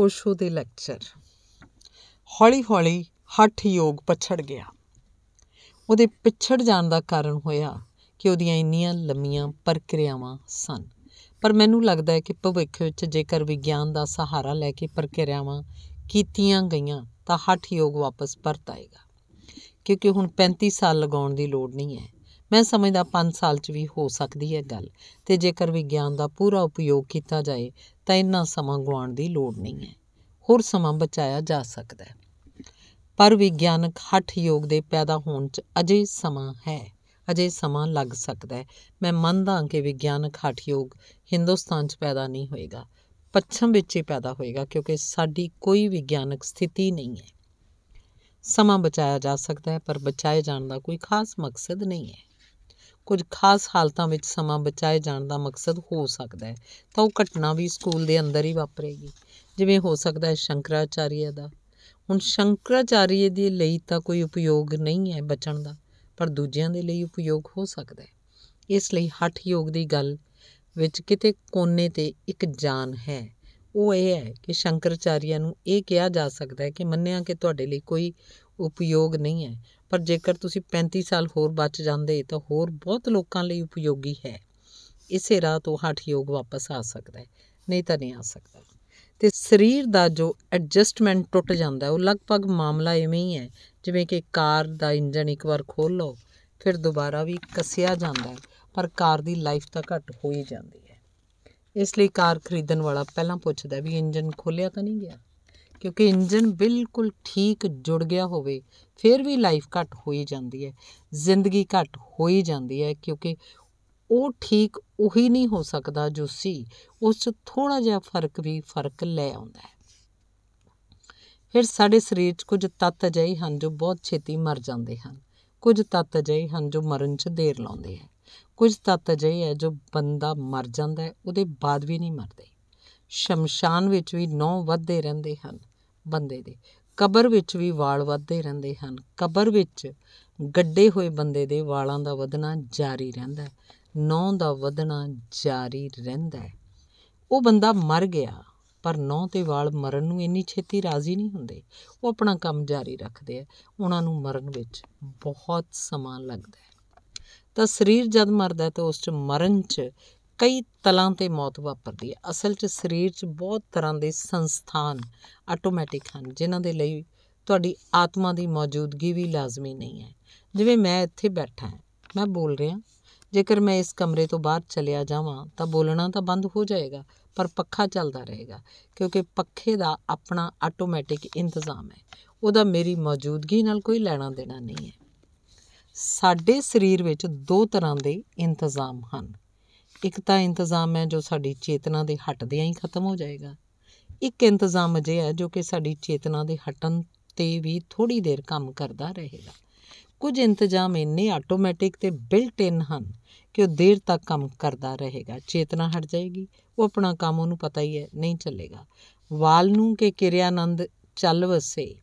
ਓਸ਼ੋ ਦੇ ਲੈਕਚਰ ਹੌਲੀ-ਹੌਲੀ ਹੱਠ ਯੋਗ ਪਛੜ ਗਿਆ ਉਹਦੇ ਪਿਛੜ ਜਾਣ ਦਾ ਕਾਰਨ ਹੋਇਆ ਕਿ ਉਹਦੀਆਂ ਇੰਨੀਆਂ ਲੰਮੀਆਂ ਪ੍ਰਕਿਰਿਆਵਾਂ ਸਨ ਪਰ ਮੈਨੂੰ ਲੱਗਦਾ ਹੈ ਕਿ ਭਵਿੱਖ ਵਿੱਚ ਜੇਕਰ ਵਿਗਿਆਨ ਦਾ ਸਹਾਰਾ ਲੈ ਕੇ ਪ੍ਰਕਿਰਿਆਵਾਂ ਕੀਤੀਆਂ ਗਈਆਂ ਤਾਂ ਹੱਠ ਯੋਗ ਵਾਪਸ ਪਰਤ ਆਏਗਾ ਕਿਉਂਕਿ ਹੁਣ 35 ਸਾਲ ਲਗਾਉਣ ਦੀ ਲੋੜ ਨਹੀਂ ਹੈ ਮੈਂ ਸਮਝਦਾ 5 ਸਾਲ 'ਚ ਵੀ ਹੋ ਸਕਦੀ ਹੈ ਗੱਲ ਤੇ ਜੇਕਰ ਵਿਗਿਆਨ ਦਾ ਪੂਰਾ ਉਪਯੋਗ ਕੀਤਾ ਜਾਏ ਤਾਂ ਇੰਨਾ ਸਮਾਂ ਗਵਾਉਣ ਦੀ ਲੋੜ ਨਹੀਂ ਹੈ ਹੋਰ ਸਮਾਂ ਬਚਾਇਆ ਜਾ ਸਕਦਾ ਹੈ ਪਰ ਵਿਗਿਆਨਕ ਹੱਠ ਯੋਗ ਦੇ ਪੈਦਾ ਹੋਣ 'ਚ ਅਜੇ ਸਮਾਂ ਹੈ ਅਜੇ ਸਮਾਂ ਲੱਗ ਸਕਦਾ ਹੈ ਮੈਂ ਮੰਨਦਾ ਕਿ ਵਿਗਿਆਨਕ ਹੱਠ ਯੋਗ ਹਿੰਦੁਸਤਾਨ 'ਚ ਪੈਦਾ ਨਹੀਂ ਹੋਏਗਾ ਪੱਛਮ ਵਿੱਚ ਹੀ ਪੈਦਾ ਹੋਏਗਾ ਕਿਉਂਕਿ ਸਾਡੀ ਕੋਈ ਵਿਗਿਆਨਕ ਸਥਿਤੀ ਨਹੀਂ ਹੈ ਸਮਾਂ ਬਚਾਇਆ ਜਾ ਸਕਦਾ ਹੈ ਪਰ ਬਚਾਏ ਜਾਣ ਦਾ ਕੋਈ ਖਾਸ ਮਕਸਦ ਨਹੀਂ ਹੈ ਕੁਝ ਖਾਸ ਹਾਲਤਾਂ ਵਿੱਚ ਸਮਾਂ ਬਚਾਏ ਜਾਣ ਦਾ ਮਕਸਦ ਹੋ ਸਕਦਾ ਹੈ ਤਾਂ ਉਹ ਘਟਨਾ ਵੀ ਸਕੂਲ ਦੇ ਅੰਦਰ ਹੀ ਵਾਪਰੇਗੀ ਜਿਵੇਂ ਹੋ ਸਕਦਾ ਹੈ ਸ਼ੰਕਰਾਚਾਰੀਆ ਦਾ ਹੁਣ ਸ਼ੰਕਰਾਚਾਰੀਆ ਦੇ ਲਈ ਤਾਂ ਕੋਈ ਉਪਯੋਗ ਨਹੀਂ ਹੈ ਬਚਣ ਦਾ ਪਰ ਦੂਜਿਆਂ ਦੇ ਲਈ ਉਪਯੋਗ ਹੋ ਸਕਦਾ ਹੈ ਇਸ ਲਈ ਹੱਠ ਯੋਗ ਦੀ ਗੱਲ ਵਿੱਚ ਕਿਤੇ ਕੋਨੇ ਤੇ ਇੱਕ ਜਾਨ ਹੈ ਉਹ ਇਹ ਹੈ ਕਿ ਸ਼ੰਕਰਾਚਾਰੀਆ ਨੂੰ ਇਹ ਕਿਹਾ ਜਾ ਸਕਦਾ ਹੈ ਕਿ ਮੰਨਿਆ ਕਿ ਤੁਹਾਡੇ ਲਈ ਕੋਈ ਉਪਯੋਗ ਨਹੀਂ ਹੈ ਪਰ ਜੇਕਰ ਤੁਸੀਂ 35 ਸਾਲ ਹੋਰ ਬਚ ਜਾਂਦੇ ਤਾਂ ਹੋਰ ਬਹੁਤ ਲੋਕਾਂ ਲਈ ਉਪਯੋਗੀ ਹੈ ਇਸੇ ਰਾਹ ਤੋਂ ਹਠ ਯੋਗ ਵਾਪਸ ਆ ਸਕਦਾ ਹੈ ਨਹੀਂ ਤਾਂ ਨਹੀਂ ਆ ਸਕਦਾ ਤੇ ਸਰੀਰ ਦਾ ਜੋ ਐਡਜਸਟਮੈਂਟ ਟੁੱਟ ਜਾਂਦਾ ਉਹ ਲਗਭਗ ਮਾਮਲਾ ਐਵੇਂ ਹੀ ਹੈ ਜਿਵੇਂ ਕਿ ਕਾਰ ਦਾ ਇੰਜਨ ਇੱਕ ਵਾਰ ਖੋਲ ਲਓ ਫਿਰ ਦੁਬਾਰਾ ਵੀ ਕੱਸਿਆ ਜਾਂਦਾ ਪਰ ਕਾਰ ਦੀ ਲਾਈਫ ਤਾਂ ਘੱਟ ਹੋ ਹੀ ਜਾਂਦੀ ਹੈ ਇਸ ਲਈ ਕਾਰ ਖਰੀਦਣ ਵਾਲਾ ਪਹਿਲਾਂ ਪੁੱਛਦਾ ਵੀ ਇੰਜਨ ਖੋਲਿਆ ਤਾਂ ਨਹੀਂ ਗਿਆ ਕਿਉਂਕਿ ਇੰਜਨ ਬਿਲਕੁਲ ਠੀਕ ਜੁੜ ਗਿਆ ਹੋਵੇ ਫਿਰ ਵੀ ਲਾਈਫ ਘਟ ਹੋਈ ਜਾਂਦੀ ਹੈ ਜ਼ਿੰਦਗੀ ਘਟ ਹੋਈ ਜਾਂਦੀ ਹੈ ਕਿਉਂਕਿ ਉਹ ਠੀਕ ਉਹੀ ਨਹੀਂ ਹੋ ਸਕਦਾ ਜੋ ਸੀ ਉਸ 'ਚ ਥੋੜਾ ਜਿਹਾ ਫਰਕ ਵੀ ਫਰਕ ਲੈ ਆਉਂਦਾ ਹੈ ਫਿਰ ਸਾਡੇ ਸਰੀਰ 'ਚ ਕੁਝ ਤੱਤ ਅਜਿਹੇ ਹਨ ਜੋ ਬਹੁਤ ਛੇਤੀ ਮਰ ਜਾਂਦੇ ਹਨ ਕੁਝ ਤੱਤ ਅਜਿਹੇ ਹਨ ਜੋ ਮਰਨ 'ਚ ਦੇਰ ਲਾਉਂਦੇ ਹਨ ਕੁਝ ਤੱਤ ਅਜਿਹੇ ਹੈ ਜੋ ਬੰਦਾ ਮਰ ਜਾਂਦਾ ਹੈ ਉਹਦੇ ਬਾਅਦ ਵੀ ਨਹੀਂ ਮਰਦੇ ਸ਼ਮਸ਼ਾਨ ਵਿੱਚ ਵੀ ਨੌ ਵੱਧਦੇ ਰਹਿੰਦੇ ਹਨ ਬੰਦੇ ਦੇ ਕਬਰ ਵਿੱਚ ਵੀ ਵਾਲ ਵੱਧਦੇ ਰਹਿੰਦੇ ਹਨ ਕਬਰ ਵਿੱਚ ਗੱਡੇ ਹੋਏ ਬੰਦੇ ਦੇ ਵਾਲਾਂ ਦਾ ਵਧਣਾ ਜਾਰੀ ਰਹਿੰਦਾ ਹੈ ਨੌ ਦਾ ਵਧਣਾ ਜਾਰੀ ਰਹਿੰਦਾ ਹੈ ਉਹ ਬੰਦਾ ਮਰ ਗਿਆ ਪਰ ਨੌਂ ਤੇ ਵਾਲ ਮਰਨ ਨੂੰ ਇੰਨੀ ਛੇਤੀ ਰਾਜ਼ੀ ਨਹੀਂ ਹੁੰਦੇ ਉਹ ਆਪਣਾ ਕੰਮ ਜਾਰੀ ਰੱਖਦੇ ਆ ਉਹਨਾਂ ਨੂੰ ਮਰਨ ਵਿੱਚ ਬਹੁਤ ਸਮਾਂ ਲੱਗਦਾ ਹੈ ਤਾਂ ਸਰੀਰ ਜਦ ਮਰਦਾ ਤਾਂ ਉਸ 'ਚ ਮਰਨ 'ਚ ਕਈ ਤਲਾਂ ਤੇ ਮੌਤ ਵਾਪਰਦੀ ਹੈ ਅਸਲ 'ਚ ਸਰੀਰ 'ਚ ਬਹੁਤ ਤਰ੍ਹਾਂ ਦੇ ਸੰਸਥਾਨ ਆਟੋਮੈਟਿਕ ਹਨ ਜਿਨ੍ਹਾਂ ਦੇ ਲਈ ਤੁਹਾਡੀ ਆਤਮਾ ਦੀ ਮੌਜੂਦਗੀ ਵੀ ਲਾਜ਼ਮੀ ਨਹੀਂ ਹੈ ਜਿਵੇਂ ਮੈਂ ਇੱਥੇ ਬੈਠਾ ਹਾਂ ਮੈਂ ਬੋਲ ਰਿਹਾ ਜੇਕਰ ਮੈਂ ਇਸ ਕਮਰੇ ਤੋਂ ਬਾਹਰ ਚਲਿਆ ਜਾਵਾਂ ਤਾਂ ਬੋਲਣਾ ਤਾਂ ਬੰਦ ਹੋ ਜਾਏਗਾ ਪਰ ਪੱਖਾ ਚੱਲਦਾ ਰਹੇਗਾ ਕਿਉਂਕਿ ਪੱਖੇ ਦਾ ਆਪਣਾ ਆਟੋਮੈਟਿਕ ਇੰਤਜ਼ਾਮ ਹੈ ਉਹਦਾ ਮੇਰੀ ਮੌਜੂਦਗੀ ਨਾਲ ਕੋਈ ਲੈਣਾ ਦੇਣਾ ਨਹੀਂ ਹੈ ਸਾਡੇ ਸਰੀਰ ਵਿੱਚ ਦੋ ਤਰ੍ਹਾਂ ਦੇ ਇੰਤਜ਼ਾਮ ਹਨ ਇੱਕ ਤਾਂ ਇੰਤਜ਼ਾਮ ਹੈ ਜੋ ਸਾਡੀ ਚੇਤਨਾ ਦੇ ਹਟਦਿਆਂ ਹੀ ਖਤਮ ਹੋ ਜਾਏਗਾ ਇੱਕ ਇੰਤਜ਼ਾਮ ਅਜੇ ਹੈ ਜੋ ਕਿ ਸਾਡੀ ਚੇਤਨਾ ਦੇ ਹਟਣ ਤੇ ਵੀ ਥੋੜੀ ਦੇਰ ਕੰਮ ਕਰਦਾ ਰਹੇਗਾ ਕੁਝ ਇੰਤਜ਼ਾਮ ਇੰਨੇ ਆਟੋਮੈਟਿਕ ਤੇ ਬਿਲਟ ਇਨ ਹਨ ਕਿ ਉਹ ਦੇਰ ਤੱਕ ਕੰਮ ਕਰਦਾ ਰਹੇਗਾ ਚੇਤਨਾ ਹਟ ਜਾਏਗੀ ਉਹ ਆਪਣਾ ਕੰਮ ਉਹਨੂੰ ਪਤਾ ਹੀ ਹੈ ਨਹੀਂ ਚੱਲੇਗਾ ਵਾਲ ਨੂੰ ਕਿ ਕਿਰਿਆਨੰਦ ਚੱਲ ਵਸੇ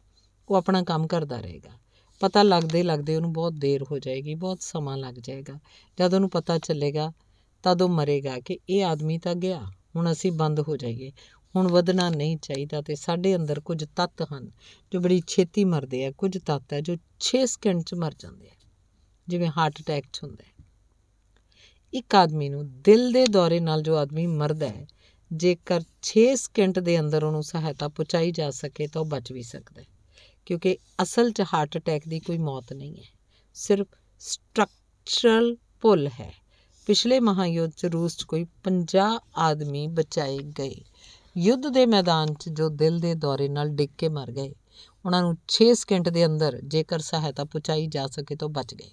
ਉਹ ਆਪਣਾ ਕੰਮ ਕਰਦਾ ਰਹੇਗਾ ਪਤਾ ਲੱਗਦੇ ਲੱਗਦੇ ਉਹਨੂੰ ਬਹੁਤ ਦੇਰ ਹੋ ਜਾਏਗੀ ਬਹੁਤ ਸਮਾਂ ਲੱਗ ਜਾਏਗਾ ਜਦ ਉਹਨੂੰ ਪਤਾ ਚੱਲੇਗਾ ਤਦ ਉਹ ਮਰੇਗਾ ਕਿ ਇਹ ਆਦਮੀ ਤਾਂ ਗਿਆ ਹੁਣ ਅਸੀਂ ਬੰਦ ਹੋ ਜਾਈਏ ਹੁਣ ਵਧਣਾ ਨਹੀਂ ਚਾਹੀਦਾ ਤੇ ਸਾਡੇ ਅੰਦਰ ਕੁਝ ਤੱਤ ਹਨ ਜੋ ਬੜੀ ਛੇਤੀ ਮਰਦੇ ਆ ਕੁਝ ਤੱਤ ਹੈ ਜੋ 6 ਸਕਿੰਟ 'ਚ ਮਰ ਜਾਂਦੇ ਆ ਜਿਵੇਂ ਹਾਰਟ ਅਟੈਕ 'ਚ ਹੁੰਦਾ ਹੈ ਇੱਕ ਆਦਮੀ ਨੂੰ ਦਿਲ ਦੇ ਦੌਰੇ ਨਾਲ ਜੋ ਆਦਮੀ ਮਰਦਾ ਹੈ ਜੇਕਰ 6 ਸਕਿੰਟ ਦੇ ਅੰਦਰ ਉਹਨੂੰ ਸਹਾਇਤਾ ਪਹੁੰਚਾਈ ਜਾ ਸਕੇ ਤਾਂ ਉਹ ਬਚ ਵੀ ਸਕਦਾ ਹੈ ਕਿਉਂਕਿ ਅਸਲ 'ਚ ਹਾਰਟ ਅਟੈਕ ਦੀ ਕੋਈ ਮੌਤ ਨਹੀਂ ਹੈ ਸਿਰਫ ਸਟਰਕਚਰਲ ਪੁੱਲ ਹੈ ਪਿਛਲੇ ਮਹਾਯੁੱਧ 'ਚ ਰੂਸ 'ਚ ਕੋਈ 50 ਆਦਮੀ ਬਚਾਏ ਗਏ ਯੁੱਧ ਦੇ ਮੈਦਾਨ 'ਚ ਜੋ ਦਿਲ ਦੇ ਦੌਰੇ ਨਾਲ ਡਿੱਗ ਕੇ ਮਰ ਗਏ ਉਹਨਾਂ ਨੂੰ 6 ਸਕਿੰਟ ਦੇ ਅੰਦਰ ਜੇਕਰ ਸਹਾਇਤਾ ਪਹੁੰਚਾਈ ਜਾ ਸਕੇ ਤਾਂ ਬਚ ਗਏ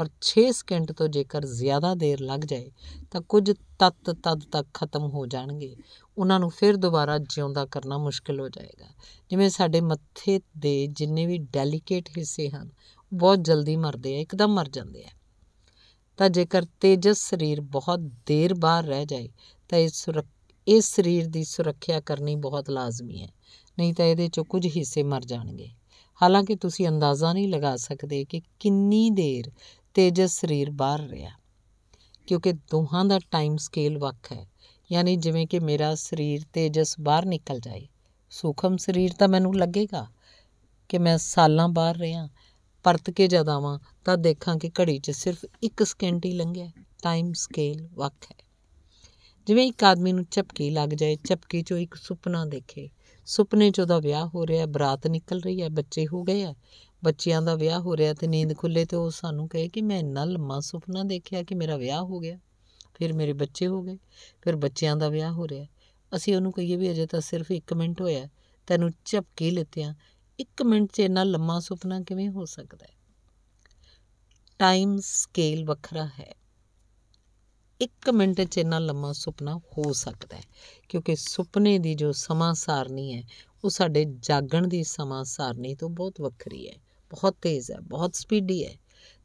ਪਰ 6 ਸਕਿੰਟ ਤੋਂ ਜੇਕਰ ਜ਼ਿਆਦਾ ਦੇਰ ਲੱਗ ਜਾਏ ਤਾਂ ਕੁਝ ਤਤ ਤਦ ਤੱਕ ਖਤਮ ਹੋ ਜਾਣਗੇ ਉਹਨਾਂ ਨੂੰ ਫਿਰ ਦੁਬਾਰਾ ਜਿਉਂਦਾ ਕਰਨਾ ਮੁਸ਼ਕਲ ਹੋ ਜਾਏਗਾ ਜਿਵੇਂ ਸਾਡੇ ਮੱਥੇ ਦੇ ਜਿੰਨੇ ਵੀ ਡੈਲੀਕੇਟ ਹਿੱਸੇ ਹਨ ਬਹੁਤ ਜਲਦੀ ਮਰਦੇ ਆ ਇੱਕਦਮ ਮਰ ਜਾਂਦੇ ਆ ਤਾਂ ਜੇਕਰ ਤੇਜਸ ਸਰੀਰ ਬਹੁਤ ਦੇਰ ਬਾਹਰ ਰਹਿ ਜਾਏ ਤਾਂ ਇਸ ਇਸ ਸਰੀਰ ਦੀ ਸੁਰੱਖਿਆ ਕਰਨੀ ਬਹੁਤ ਲਾਜ਼ਮੀ ਹੈ ਨਹੀਂ ਤਾਂ ਇਹਦੇ ਚੋਂ ਕੁਝ ਹਿੱਸੇ ਮਰ ਜਾਣਗੇ ਹਾਲਾਂਕਿ ਤੁਸੀਂ ਅੰਦਾਜ਼ਾ ਨਹੀਂ ਲਗਾ ਸਕਦੇ ਕਿ ਕਿੰਨੀ ਦੇਰ ਤੇਜਸ ਸਰੀਰ ਬਾਹਰ ਰਿਹਾ ਕਿਉਂਕਿ ਦੋਹਾਂ ਦਾ ਟਾਈਮ ਸਕੇਲ ਵੱਖ ਹੈ ਯਾਨੀ ਜਿਵੇਂ ਕਿ ਮੇਰਾ ਸਰੀਰ ਤੇਜਸ ਬਾਹਰ ਨਿਕਲ ਜਾਏ ਸੂਖਮ ਸਰੀਰ ਤਾਂ ਮੈਨੂੰ ਲੱਗੇਗਾ ਕਿ ਮੈਂ ਸਾਲਾਂ ਬਾਹਰ ਰਿਹਾ ਪਰਤ ਕੇ ਜਦ ਆਵਾਂ ਤਾਂ ਦੇਖਾਂ ਕਿ ਘੜੀ 'ਚ ਸਿਰਫ 1 ਸਕਿੰਟ ਹੀ ਲੰਘਿਆ ਟਾਈਮ ਸਕੇਲ ਵੱਖ ਹੈ ਜਿਵੇਂ ਇੱਕ ਆਦਮੀ ਨੂੰ ਝਪਕੀ ਲੱਗ ਜਾਏ ਝਪਕੀ 'ਚੋਂ ਇੱਕ ਸੁਪਨਾ ਦੇਖੇ ਸੁਪਨੇ 'ਚ ਉਹਦਾ ਵਿਆਹ ਹੋ ਰਿਹਾ ਬਰਾਤ ਨਿਕਲ ਰਹੀ ਹੈ ਬੱਚੇ ਹੋ ਗਏ ਆ ਬੱਚਿਆਂ ਦਾ ਵਿਆਹ ਹੋ ਰਿਹਾ ਤੇ ਨੀਂਦ ਖੁੱਲੇ ਤੇ ਉਹ ਸਾਨੂੰ ਕਹੇ ਕਿ ਮੈਂ ਇੰਨਾ ਲੰਮਾ ਸੁਪਨਾ ਦੇਖਿਆ ਕਿ ਮੇਰਾ ਵਿਆਹ ਹੋ ਗਿਆ ਫਿਰ ਮੇਰੇ ਬੱਚੇ ਹੋ ਗਏ ਫਿਰ ਬੱਚਿਆਂ ਦਾ ਵਿਆਹ ਹੋ ਰਿਹਾ ਅਸੀਂ ਉਹਨੂੰ ਕਹੀਏ ਵੀ ਅਜੇ ਤਾਂ ਸਿਰਫ 1 ਮਿੰਟ ਹੋਇਆ ਤੈਨੂੰ ਝਪਕੀ ਲਿੱਤਿਆਂ 1 ਮਿੰਟ 'ਚ ਇੰਨਾ ਲੰਮਾ ਸੁਪਨਾ ਕਿਵੇਂ ਹੋ ਸਕਦਾ ਹੈ ਟਾਈਮ ਸਕੇਲ ਵੱਖਰਾ ਹੈ 1 ਮਿੰਟ 'ਚ ਇੰਨਾ ਲੰਮਾ ਸੁਪਨਾ ਹੋ ਸਕਦਾ ਹੈ ਕਿਉਂਕਿ ਸੁਪਨੇ ਦੀ ਜੋ ਸਮਾਂ ਸਾਰਨੀ ਹੈ ਉਹ ਸਾਡੇ ਜਾਗਣ ਦੀ ਸਮਾਂ ਸਾਰਨੀ ਤੋਂ ਬਹੁਤ ਵੱਖਰੀ ਹੈ ਬਹੁਤ ਤੇਜ਼ ਹੈ ਬਹੁਤ ਸਪੀਡੀ ਹੈ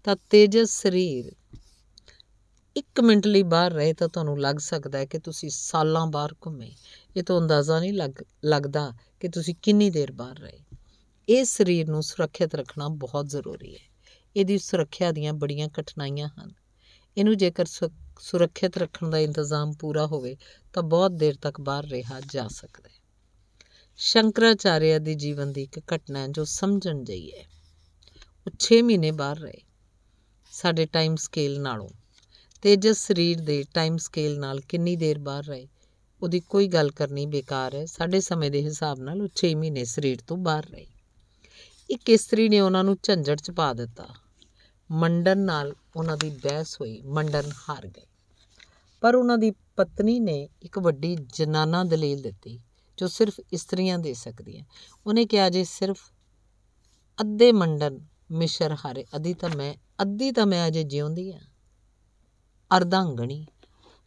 ਤਾਂ ਤੇਜਸ ਸਰੀਰ 1 ਮਿੰਟ ਲਈ ਬਾਹਰ ਰਹੇ ਤਾਂ ਤੁਹਾਨੂੰ ਲੱਗ ਸਕਦਾ ਹੈ ਕਿ ਤੁਸੀਂ ਸਾਲਾਂ ਬਾਹਰ ਘੁੰਮੇ ਇਹ ਤੋਂ ਅੰਦਾਜ਼ਾ ਨਹੀਂ ਲੱਗ ਲੱਗਦਾ ਕਿ ਤੁਸੀਂ ਕਿੰਨੀ ਦੇਰ ਬਾਹਰ ਰਹੇ ਇਹ ਸਰੀਰ ਨੂੰ ਸੁਰੱਖਿਅਤ ਰੱਖਣਾ ਬਹੁਤ ਜ਼ਰੂਰੀ ਹੈ ਇਹਦੀ ਸੁਰੱਖਿਆ ਦੀਆਂ ਬੜੀਆਂ ਕਠਿਨਾਈਆਂ ਹਨ ਇਹਨੂੰ ਜੇਕਰ ਸੁਰੱਖਿਅਤ ਰੱਖਣ ਦਾ ਇੰਤਜ਼ਾਮ ਪੂਰਾ ਹੋਵੇ ਤਾਂ ਬਹੁਤ ਦੇਰ ਤੱਕ ਬਾਹਰ ਰਿਹਾ ਜਾ ਸਕਦਾ ਹੈ ਸ਼ੰਕਰਾਚਾਰਿਆ ਦੇ ਜੀਵਨ ਦੀ ਇੱਕ ਘਟਨਾ ਜੋ ਸਮਝਣ ਜਈ ਹੈ ਉਹ 6 ਮਹੀਨੇ ਬਾਹਰ ਰਹੇ ਸਾਡੇ ਟਾਈਮ ਸਕੇਲ ਨਾਲੋਂ ਤੇ ਜਿਸ ਸਰੀਰ ਦੇ ਟਾਈਮ ਸਕੇਲ ਨਾਲ ਕਿੰਨੀ ਦੇਰ ਬਾਹਰ ਰਹੇ ਉਹਦੀ ਕੋਈ ਗੱਲ ਕਰਨੀ ਬੇਕਾਰ ਹੈ ਸਾਡੇ ਸਮੇਂ ਦੇ ਹਿਸਾਬ ਨਾਲ ਉਹ 6 ਮਹੀਨੇ ਸਰੀਰ ਤੋਂ ਬਾਹਰ ਰਹੇ ਇੱਕ ਇਸਤਰੀ ਨੇ ਉਹਨਾਂ ਨੂੰ ਝੰਝੜ 'ਚ ਪਾ ਦਿੱਤਾ ਮੰਡਨ ਨਾਲ ਉਹਨਾਂ ਦੀ ਬਹਿਸ ਹੋਈ ਮੰਡਨ ਹਾਰ ਗਏ ਪਰ ਉਹਨਾਂ ਦੀ ਪਤਨੀ ਨੇ ਇੱਕ ਵੱਡੀ ਜਨਾਨਾ ਦਲੀਲ ਦਿੱਤੀ ਜੋ ਸਿਰਫ ਇਸਤਰੀਆਂ ਦੇ ਸਕਦੀਆਂ ਉਹਨੇ ਕਿਹਾ ਜੇ ਸਿਰਫ ਅੱਧੇ ਮੰਡਨ ਮਿਸ਼ਰ ਹਾਰੇ ਅੱਧੀ ਤਾਂ ਮੈਂ ਅੱਧੀ ਤਾਂ ਮੈਂ ਅਜੇ ਜਿਉਂਦੀ ਆ ਅਰਧਾਂਗਣੀ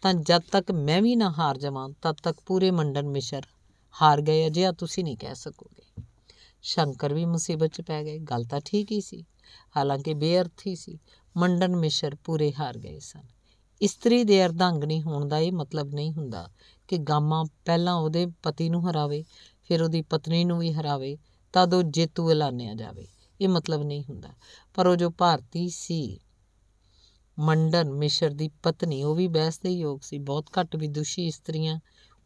ਤਾਂ ਜਦ ਤੱਕ ਮੈਂ ਵੀ ਨਾ ਹਾਰ ਜਾਵਾਂ ਤਦ ਤੱਕ ਪੂਰੇ ਮੰਡਨ ਮਿਸ਼ਰ ਹਾਰ ਗਏ ਅਜੇ ਤੁਸੀਂ ਨਹੀਂ ਕਹਿ ਸਕੋਗੇ ਸ਼ੰਕਰ ਵੀ ਮੁਸੀਬਤ 'ਚ ਪੈ ਗਏ ਗੱਲ ਤਾਂ ਠੀਕ ਹੀ ਸੀ ਹਾਲਾਂਕਿ ਬੇਅਰਥੀ ਸੀ ਮੰਡਨ ਮਿਸ਼ਰ ਪੂਰੇ ਹਾਰ ਗਏ ਸਨ ਇਸਤਰੀ ਦੇ ਅਰਧਾਂਗਣੀ ਹੋਣ ਦਾ ਇਹ ਮਤਲਬ ਨਹੀਂ ਹੁੰਦਾ ਕਿ ਗਾਮਾ ਪਹਿਲਾਂ ਉਹਦੇ ਪਤੀ ਨੂੰ ਹਰਾਵੇ ਫਿਰ ਉਹਦੀ ਪਤਨੀ ਨੂੰ ਵੀ ਹਰਾਵੇ ਤਦ ਉਹ ਜੇਤੂ ਐਲਾਨਿਆ ਜਾਵੇ ਇਹ ਮਤਲਬ ਨਹੀਂ ਹੁੰਦਾ ਪਰ ਉਹ ਜੋ ਭਾਰਤੀ ਸੀ ਮੰਡਨ ਮਿਸ਼ਰ ਦੀ ਪਤਨੀ ਉਹ ਵੀ ਬਹਿਸ ਦੇ ਯੋਗ ਸੀ ਬਹੁਤ ਘੱਟ ਵਿਦੁਸ਼ੀ ਇਸਤਰੀਆਂ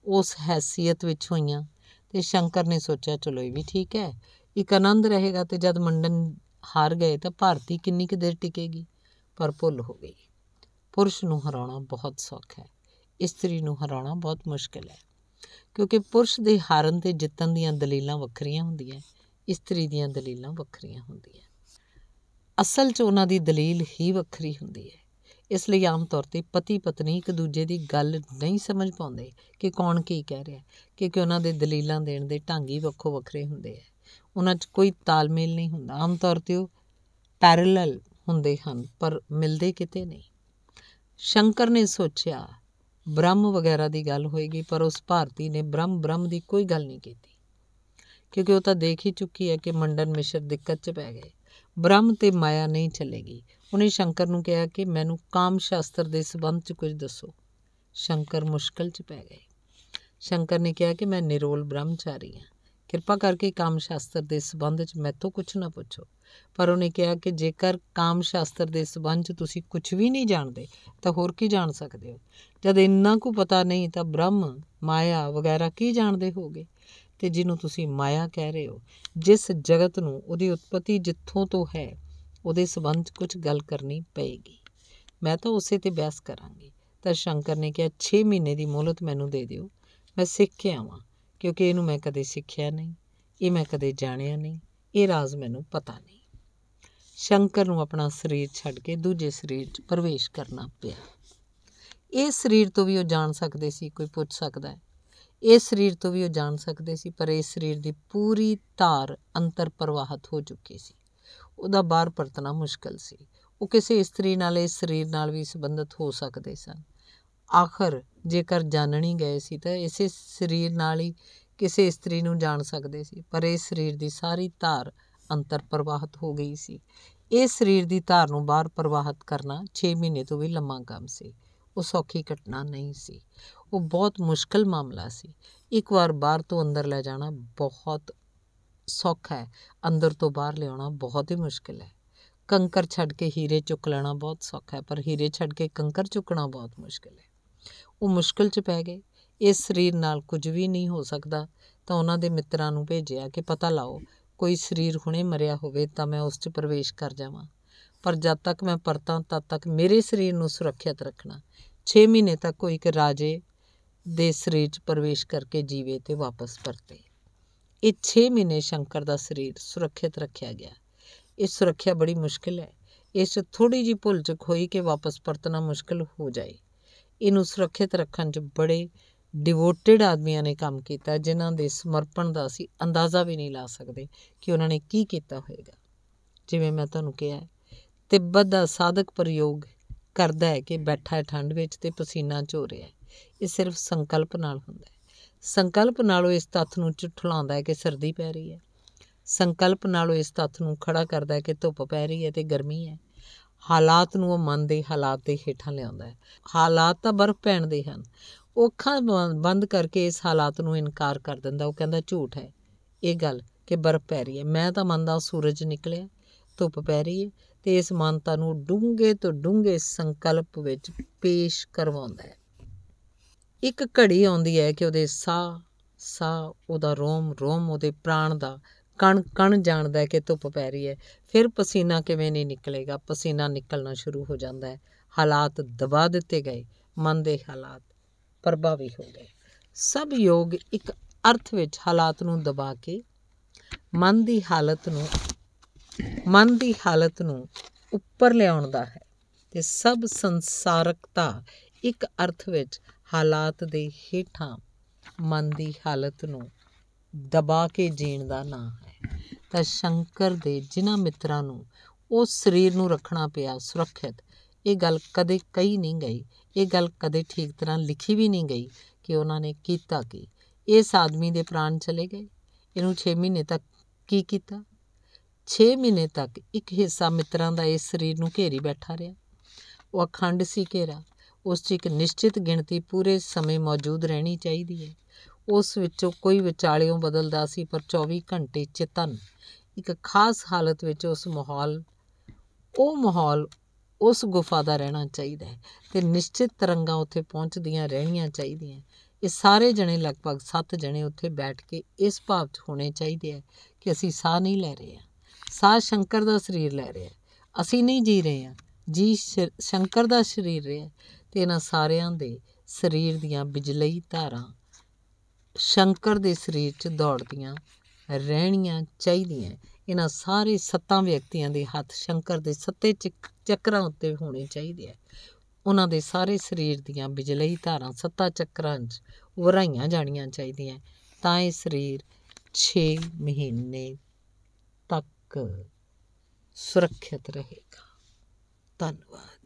ਉਸ ਹیثیت ਵਿੱਚ ਹੋਈਆਂ ਤੇ ਸ਼ੰਕਰ ਨੇ ਸੋਚਿਆ ਚਲੋ ਇਹ ਵੀ ਠੀਕ ਹੈ ਇੱਕ ਆਨੰਦ ਰਹੇਗਾ ਤੇ ਜਦ ਮੰਡਨ ਹਾਰ ਗਏ ਤਾਂ ਭਾਰਤੀ ਕਿੰਨੀ ਕੁ ਦੇਰ ਟਿਕੇਗੀ ਪਰ ਭੁੱਲ ਹੋ ਗਈ ਪੁਰਸ਼ ਨੂੰ ਹਰਾਉਣਾ ਬਹੁਤ ਸੌਖਾ ਹੈ ਇਸਤਰੀ ਨੂੰ ਹਰਾਉਣਾ ਬਹੁਤ ਮੁਸ਼ਕਲ ਹੈ ਕਿਉਂਕਿ ਪੁਰਸ਼ ਦੇ ਹਾਰਨ ਤੇ ਜਿੱਤਣ ਦੀਆਂ ਦਲੀਲਾਂ ਵੱਖਰੀਆਂ ਹੁੰਦੀਆਂ ਇਸਤਰੀ ਦੀਆਂ ਦਲੀਲਾਂ ਵੱਖਰੀਆਂ ਹੁੰਦੀਆਂ ਅਸਲ 'ਚ ਉਹਨਾਂ ਦੀ ਦਲੀਲ ਹੀ ਵੱਖਰੀ ਹੁੰਦੀ ਹੈ ਇਸ ਲਈ ਆਮ ਤੌਰ ਤੇ ਪਤੀ ਪਤਨੀ ਇੱਕ ਦੂਜੇ ਦੀ ਗੱਲ ਨਹੀਂ ਸਮਝ ਪਾਉਂਦੇ ਕਿ ਕੌਣ ਕੀ ਕਹਿ ਰਿਹਾ ਕਿਉਂਕਿ ਉਹਨਾਂ ਦੇ ਦਲੀਲਾਂ ਦੇਣ ਦੇ ਢੰਗ ਹੀ ਵੱਖੋ ਵੱਖਰੇ ਹੁੰਦੇ ਆ ਉਹਨਾਂ 'ਚ ਕੋਈ ਤਾਲਮੇਲ ਨਹੀਂ ਹੁੰਦਾ ਆਮ ਤੌਰ ਤੇ ਉਹ ਪੈਰਲਲ ਹੁੰਦੇ ਹਨ ਪਰ ਮਿਲਦੇ ਕਿਤੇ ਨਹੀਂ ਸ਼ੰਕਰ ਨੇ ਸੋਚਿਆ ਬ੍ਰਹਮ ਵਗੈਰਾ ਦੀ ਗੱਲ ਹੋਏਗੀ ਪਰ ਉਸ ਭਾਰਤੀ ਨੇ ਬ੍ਰਹਮ ਬ੍ਰਹਮ ਦੀ ਕੋਈ ਗੱਲ ਨਹੀਂ ਕੀਤੀ ਕਿਉਂਕਿ ਉਹ ਤਾਂ ਦੇਖ ਹੀ ਚੁੱਕੀ ਹੈ ਕਿ ਮੰਡਨ ਮਿਸ਼ਰ ਦਿੱਕਤ 'ਚ ਪੈ ਗਏ ਬ੍ਰਹਮ ਤੇ ਮਾਇਆ ਨਹੀਂ ਚੱਲੇਗੀ ਉਹਨੇ ਸ਼ੰਕਰ ਨੂੰ ਕਿਹਾ ਕਿ ਮੈਨੂੰ ਕਾਮ ਸ਼ਾਸਤਰ ਦੇ ਸਬੰਧ 'ਚ ਕੁਝ ਦੱਸੋ ਸ਼ੰਕਰ ਮੁਸ਼ਕਲ 'ਚ ਪੈ ਗਏ ਸ਼ੰਕਰ ਨੇ ਕਿਹਾ ਕਿ ਮੈਂ ਨਿਰੋਲ ਬ੍ਰਹਮਚਾਰੀ ਹਾਂ ਕਿਰਪਾ ਕਰਕੇ ਕਾਮ ਸ਼ਾਸਤਰ ਦੇ ਸਬੰਧ 'ਚ ਮੈਥੋਂ ਕੁਝ ਨਾ ਪੁੱਛੋ ਪਰ ਉਹਨੇ ਕਿਹਾ ਕਿ ਜੇਕਰ ਕਾਮ ਸ਼ਾਸਤਰ ਦੇ ਸਬੰਧ 'ਚ ਤੁਸੀਂ ਕੁਝ ਵੀ ਨਹੀਂ ਜਾਣਦੇ ਤਾਂ ਹੋਰ ਕੀ ਜਾਣ ਸਕਦੇ ਹੋ ਜਦ ਇੰਨਾ ਕੋ ਪਤਾ ਨਹੀਂ ਤਾਂ ਬ੍ਰਹਮ ਮਾਇਆ ਵਗੈਰਾ ਕੀ ਜਾਣਦੇ ਹੋਗੇ ਤੇ ਜਿਹਨੂੰ ਤੁਸੀਂ ਮਾਇਆ ਕਹਿ ਰਹੇ ਹੋ ਜਿਸ ਜਗਤ ਨੂੰ ਉਹਦੀ ਉਤਪਤੀ ਜਿੱਥੋਂ ਤੋਂ ਹੈ ਉਹਦੇ ਸਬੰਧ ਕੁਝ ਗੱਲ ਕਰਨੀ ਪਏਗੀ ਮੈਂ ਤਾਂ ਉਸੇ ਤੇ ਬਹਿਸ ਕਰਾਂਗੀ ਤਾਂ ਸ਼ੰਕਰ ਨੇ ਕਿਹਾ 6 ਮਹੀਨੇ ਦੀ ਮੌਲਤ ਮੈਨੂੰ ਦੇ ਦਿਓ ਮੈਂ ਸਿੱਖ ਕੇ ਆਵਾਂ ਕਿਉਂਕਿ ਇਹਨੂੰ ਮੈਂ ਕਦੇ ਸਿੱਖਿਆ ਨਹੀਂ ਇਹ ਮੈਂ ਕਦੇ ਜਾਣਿਆ ਨਹੀਂ ਇਹ ਰਾਜ਼ ਮੈਨੂੰ ਪਤਾ ਨਹੀਂ ਸ਼ੰਕਰ ਨੂੰ ਆਪਣਾ ਸਰੀਰ ਛੱਡ ਕੇ ਦੂਜੇ ਸਰੀਰ 'ਚ ਪ੍ਰਵੇਸ਼ ਕਰਨਾ ਪਿਆ ਇਹ ਸਰੀਰ ਤੋਂ ਵੀ ਉਹ ਜਾਣ ਸਕਦੇ ਸੀ ਕੋਈ ਪੁੱਛ ਸਕਦਾ ਹੈ ਇਹ ਸਰੀਰ ਤੋਂ ਵੀ ਉਹ ਜਾਣ ਸਕਦੇ ਸੀ ਪਰ ਇਸ ਸਰੀਰ ਦੀ ਪੂਰੀ ਧਾਰ ਅੰਤਰ ਪ੍ਰਵਾਹਿਤ ਹੋ ਚੁੱਕੀ ਸੀ ਉਹਦਾ ਬਾਹਰ ਪਰਤਣਾ ਮੁਸ਼ਕਲ ਸੀ ਉਹ ਕਿਸੇ ਇਸਤਰੀ ਨਾਲ ਇਸ ਸਰੀਰ ਨਾਲ ਵੀ ਸੰਬੰਧਿਤ ਹੋ ਸਕਦੇ ਸਨ ਆਖਰ ਜੇਕਰ ਜਾਣਣੀ ਗਏ ਸੀ ਤਾਂ ਇਸੇ ਸਰੀਰ ਨਾਲ ਹੀ ਕਿਸੇ ਇਸਤਰੀ ਨੂੰ ਜਾਣ ਸਕਦੇ ਸੀ ਪਰ ਇਸ ਸਰੀਰ ਦੀ ਸਾਰੀ ਧਾਰ ਅੰਤਰ ਪ੍ਰਵਾਹਿਤ ਹੋ ਗਈ ਸੀ ਇਸ ਸਰੀਰ ਦੀ ਧਾਰ ਨੂੰ ਬਾਹਰ ਪ੍ਰਵਾਹਿਤ ਕਰਨਾ 6 ਮਹੀਨੇ ਤੋਂ ਵੀ ਲੰਮਾ ਕੰਮ ਸੀ ਉਹ ਸੌਖੀ ਘਟਨਾ ਨਹੀਂ ਸੀ ਉਹ ਬਹੁਤ ਮੁਸ਼ਕਲ ਮਾਮਲਾ ਸੀ ਇੱਕ ਵਾਰ ਬਾਹਰ ਤੋਂ ਅੰਦਰ ਲੈ ਜਾਣਾ ਬਹੁਤ ਸੌਖਾ ਹੈ ਅੰਦਰ ਤੋਂ ਬਾਹਰ ਲਿਆਉਣਾ ਬਹੁਤ ਹੀ ਮੁਸ਼ਕਿਲ ਹੈ ਕੰਕਰ ਛੱਡ ਕੇ ਹੀਰੇ ਚੁੱਕ ਲੈਣਾ ਬਹੁਤ ਸੌਖਾ ਹੈ ਪਰ ਹੀਰੇ ਛੱਡ ਕੇ ਕੰਕਰ ਚੁੱਕਣਾ ਬਹੁਤ ਮੁਸ਼ਕਿਲ ਹੈ ਉਹ ਮੁਸ਼ਕਿਲ 'ਚ ਪੈ ਗਏ ਇਸ ਸਰੀਰ ਨਾਲ ਕੁਝ ਵੀ ਨਹੀਂ ਹੋ ਸਕਦਾ ਤਾਂ ਉਹਨਾਂ ਦੇ ਮਿੱਤਰਾਂ ਨੂੰ ਭੇਜਿਆ ਕਿ ਪਤਾ ਲਾਓ ਕੋਈ ਸਰੀਰ ਹੁਣੇ ਮਰਿਆ ਹੋਵੇ ਤਾਂ ਮੈਂ ਉਸ 'ਚ ਪ੍ਰਵੇਸ਼ ਕਰ ਜਾਵਾਂ ਪਰ ਜਦ ਤੱਕ ਮੈਂ ਪਰਤਾਂ ਤਦ ਤੱਕ ਮੇਰੇ ਸਰੀਰ ਨੂੰ ਸੁਰੱਖਿਅਤ ਰੱਖਣਾ 6 ਮਹੀਨੇ ਤੱਕ ਕੋਈ ਇੱਕ ਰਾਜੇ ਦੇ ਸਰੀਰ 'ਚ ਪ੍ਰਵੇਸ਼ ਕਰਕੇ ਜੀਵੇ ਤੇ ਵਾਪਸ ਪਰਤੇ ਇਹ 6 ਮਹੀਨੇ ਸ਼ੰਕਰ ਦਾ ਸਰੀਰ ਸੁਰੱਖਿਅਤ ਰੱਖਿਆ ਗਿਆ ਇਹ ਸੁਰੱਖਿਆ ਬੜੀ ਮੁਸ਼ਕਿਲ ਹੈ ਇਸ ਥੋੜੀ ਜੀ ਭੁੱਲ ਚ ਹੋਈ ਕਿ ਵਾਪਸ ਪਰਤਣਾ ਮੁਸ਼ਕਿਲ ਹੋ ਜਾਏ ਇਹਨੂੰ ਸੁਰੱਖਿਅਤ ਰੱਖਣ 'ਚ ਬੜੇ ਡਿਵੋਟਡ ਆਦਮੀਆਂ ਨੇ ਕੰਮ ਕੀਤਾ ਜਿਨ੍ਹਾਂ ਦੇ ਸਮਰਪਣ ਦਾ ਅਸੀਂ ਅੰਦਾਜ਼ਾ ਵੀ ਨਹੀਂ ਲਾ ਸਕਦੇ ਕਿ ਉਹਨਾਂ ਨੇ ਕੀ ਕੀਤਾ ਹੋਵੇਗਾ ਜਿਵੇਂ ਮੈਂ ਤੁਹਾਨੂੰ ਕਿਹਾ ਤਿੱਬਤ ਦਾ ਸਾਧਕ ਪ੍ਰਯੋਗ ਕਰਦਾ ਹੈ ਕਿ ਬੈਠਾ ਹੈ ਠੰਡ ਵਿੱਚ ਤੇ ਪਸੀਨਾ ਝੋ ਰਿਹਾ ਹੈ ਇਹ ਸਿਰਫ ਸੰਕਲਪ ਨਾਲ ਹੁੰਦਾ ਹੈ ਸੰਕਲਪ ਨਾਲੋਂ ਇਸ ਤੱਥ ਨੂੰ ਝੁਠਲਾਉਂਦਾ ਹੈ ਕਿ ਸਰਦੀ ਪੈ ਰਹੀ ਹੈ ਸੰਕਲਪ ਨਾਲੋਂ ਇਸ ਤੱਥ ਨੂੰ ਖੜਾ ਕਰਦਾ ਹੈ ਕਿ ਧੁੱਪ ਪੈ ਰਹੀ ਹੈ ਤੇ ਗਰਮੀ ਹੈ ਹਾਲਾਤ ਨੂੰ ਉਹ ਮਨ ਦੇ ਹਾਲਾਤ ਦੇ ਹੇਠਾਂ ਲਿਆਉਂਦਾ ਹੈ ਹਾਲਾਤ ਤਾਂ ਬਰਫ਼ ਪੈਣ ਦੇ ਹਨ ਉਹ ਅੱਖਾਂ ਬੰਦ ਕਰਕੇ ਇਸ ਹਾਲਾਤ ਨੂੰ ਇਨਕਾਰ ਕਰ ਦਿੰਦਾ ਉਹ ਕਹਿੰਦਾ ਝੂਠ ਹੈ ਇਹ ਗੱਲ ਕਿ ਬਰਫ਼ ਪੈ ਰਹੀ ਹੈ ਮੈਂ ਤਾਂ ਮੰਨਦਾ ਸੂਰਜ ਨਿਕਲਿਆ ਧੁੱਪ ਪੈ ਰਹੀ ਹੈ ਤੇ ਇਸ ਮਾਨਤਾ ਨੂੰ ਡੂੰਘੇ ਤੋਂ ਡੂੰਘੇ ਸੰਕਲਪ ਵਿੱਚ ਪੇਸ਼ ਕਰਵਾਉਂਦਾ ਹੈ ਇੱਕ ਘੜੀ ਆਉਂਦੀ ਹੈ ਕਿ ਉਹਦੇ ਸਾਹ ਸਾਹ ਉਹਦਾ ਰੋਮ ਰੋਮ ਉਹਦੇ ਪ੍ਰਾਣ ਦਾ ਕਣ ਕਣ ਜਾਣਦਾ ਕਿ ਧੁੱਪ ਪੈ ਰਹੀ ਹੈ ਫਿਰ ਪਸੀਨਾ ਕਿਵੇਂ ਨਹੀਂ ਨਿਕਲੇਗਾ ਪਸੀਨਾ ਨਿਕਲਣਾ ਸ਼ੁਰੂ ਹੋ ਜਾਂਦਾ ਹੈ ਹਾਲਾਤ ਦਬਾ ਦਿੱਤੇ ਗਏ ਮਨ ਦੇ ਹਾਲਾਤ ਪ੍ਰਭਾਵੀ ਹੋ ਗਏ ਸਭ ਯੋਗ ਇੱਕ ਅਰਥ ਵਿੱਚ ਹਾਲਾਤ ਨੂੰ ਦਬਾ ਕੇ ਮਨ ਦੀ ਹਾਲਤ ਨੂੰ ਮਨ ਦੀ ਹਾਲਤ ਨੂੰ ਉੱਪਰ ਲਿਆਉਣ ਦਾ ਹੈ ਤੇ ਸਭ ਸੰਸਾਰਕਤਾ ਇੱਕ ਅਰਥ ਵਿੱਚ ਹਾਲਾਤ ਦੇ ਹੇਠਾਂ ਮਨ ਦੀ ਹਾਲਤ ਨੂੰ ਦਬਾ ਕੇ ਜੀਣ ਦਾ ਨਾਂ ਹੈ ਤਾਂ ਸ਼ੰਕਰ ਦੇ ਜਿਨ੍ਹਾਂ ਮਿੱਤਰਾਂ ਨੂੰ ਉਹ ਸਰੀਰ ਨੂੰ ਰੱਖਣਾ ਪਿਆ ਸੁਰੱਖਿਅਤ ਇਹ ਗੱਲ ਕਦੇ ਕਹੀ ਨਹੀਂ ਗਈ ਇਹ ਗੱਲ ਕਦੇ ਠੀਕ ਤਰ੍ਹਾਂ ਲਿਖੀ ਵੀ ਨਹੀਂ ਗਈ ਕਿ ਉਹਨਾਂ ਨੇ ਕੀਤਾ ਕੀ ਇਸ ਆਦਮੀ ਦੇ ਪ੍ਰਾਣ ਚਲੇ ਗਏ ਇਹਨੂੰ 6 ਮਹੀਨੇ ਤੱਕ ਕੀ ਕੀਤਾ 6 ਮਹੀਨੇ ਤੱਕ ਇੱਕ ਹਿੱਸਾ ਮਿੱਤਰਾਂ ਦਾ ਇਸ ਸਰੀਰ ਨੂੰ ਘੇਰੀ ਬੈਠਾ ਰਿਹਾ ਉਹ ਅਖੰਡ ਸੀ ਘੇਰਾ ਉਸ 'ਚ ਇੱਕ ਨਿਸ਼ਚਿਤ ਗਿਣਤੀ ਪੂਰੇ ਸਮੇਂ ਮੌਜੂਦ ਰਹਿਣੀ ਚਾਹੀਦੀ ਹੈ ਉਸ ਵਿੱਚੋਂ ਕੋਈ ਵਿਚਾਲਿਓਂ ਬਦਲਦਾ ਸੀ ਪਰ 24 ਘੰਟੇ ਚਿਤਨ ਇੱਕ ਖਾਸ ਹਾਲਤ ਵਿੱਚ ਉਸ ਮਾਹੌਲ ਉਹ ਮਾਹੌਲ ਉਸ ਗੁਫਾ ਦਾ ਰਹਿਣਾ ਚਾਹੀਦਾ ਹੈ ਤੇ ਨਿਸ਼ਚਿਤ ਤਰੰਗਾਂ ਉੱਥੇ ਪਹੁੰਚਦੀਆਂ ਰਹਿਣੀਆਂ ਚਾਹੀਦੀਆਂ ਇਹ ਸਾਰੇ ਜਣੇ ਲਗਭਗ 7 ਜਣੇ ਉੱਥੇ ਬੈਠ ਕੇ ਇਸ ਭਾਵ 'ਚ ਹੋਣੇ ਚਾਹੀਦੇ ਆ ਕਿ ਅਸੀਂ ਸਾਹ ਨਹੀਂ ਲੈ ਰਹੇ ਆ ਸਾਹ ਸ਼ੰਕਰ ਦਾ ਸਰੀਰ ਲੈ ਰਿਹਾ ਅਸੀਂ ਨਹੀਂ ਜੀ ਰਹੇ ਆ ਜੀ ਸ਼ੰਕਰ ਦਾ ਸਰੀਰ ਰਿਹਾ ਤੇ ਇਹਨਾਂ ਸਾਰਿਆਂ ਦੇ ਸਰੀਰ ਦੀਆਂ ਬਿਜਲਈ ਧਾਰਾਂ ਸ਼ੰਕਰ ਦੇ ਸਰੀਰ 'ਚ ਦੌੜਦੀਆਂ ਰਹਿਣੀਆਂ ਚਾਹੀਦੀਆਂ ਇਹਨਾਂ ਸਾਰੇ ਸੱਤਾਂ ਵਿਅਕਤੀਆਂ ਦੇ ਹੱਥ ਸ਼ੰਕਰ ਦੇ ਸੱਤੇ ਚੱਕਰਾਂ ਉੱਤੇ ਹੋਣੇ ਚਾਹੀਦੇ ਆ ਉਹਨਾਂ ਦੇ ਸਾਰੇ ਸਰੀਰ ਦੀਆਂ ਬਿਜਲਈ ਧਾਰਾਂ ਸੱਤਾ ਚੱਕਰਾਂ 'ਚ ਵਰਾਈਆਂ ਜਾਣੀਆਂ ਚਾਹੀਦੀਆਂ ਤਾਂ ਇਹ ਸਰੀਰ 6 ਮਹੀਨੇ ਤੱਕ ਸੁਰੱਖਿਅਤ ਰਹੇਗਾ ਧੰਨਵਾਦ